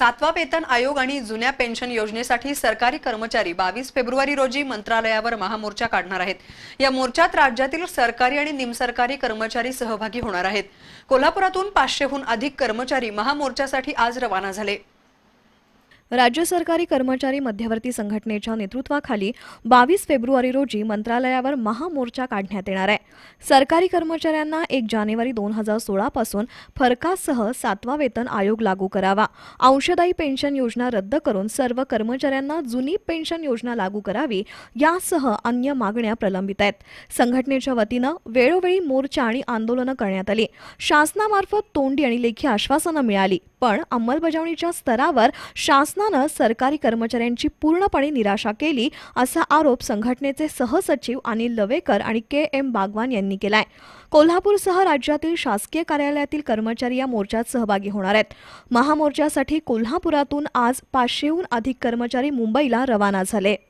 सातवा वेतन आयोग आणि जुन्या पेन्शन योजनेसाठी सरकारी कर्मचारी बावीस फेब्रुवारी रोजी मंत्रालयावर महामोर्चा काढणार आहेत या मोर्चात राज्यातील सरकारी आणि निमसरकारी कर्मचारी सहभागी होणार आहेत कोल्हापुरातून पाचशेहून अधिक कर्मचारी महामोर्चासाठी आज रवाना झाले राज्य सरकारी कर्मचारी मध्यवर्ती संघटनेच्या नेतृत्वाखाली बावीस फेब्रुवारी रोजी मंत्रालयावर महामोर्चा काढण्यात येणार आहे सरकारी कर्मचाऱ्यांना एक जानेवारी दोन हजार पासून फरकासह सातवा वेतन आयोग लागू करावा अंशदायी पेन्शन योजना रद्द करून सर्व कर्मचाऱ्यांना जुनी पेन्शन योजना लागू करावी यासह अन्य मागण्या प्रलंबित आहेत संघटनेच्या वतीनं वेळोवेळी मोर्चा आणि आंदोलनं करण्यात आली शासनामार्फत तोंडी आणि लेखी आश्वासनं मिळाली पण अंमलबजावणीच्या स्तरावर शासन शासनानं सरकारी कर्मचाऱ्यांची पूर्णपणे निराशा केली असा आरोप संघटनेचे सहसचिव अनिल लवेकर आणि के एम बागवान यांनी केलाय कोल्हापूरसह राज्यातील शासकीय कार्यालयातील कर्मचारी या मोर्चात सहभागी होणार आहेत महामोर्चासाठी कोल्हापुरातून आज पाचशेहून अधिक कर्मचारी मुंबईला रवाना झाले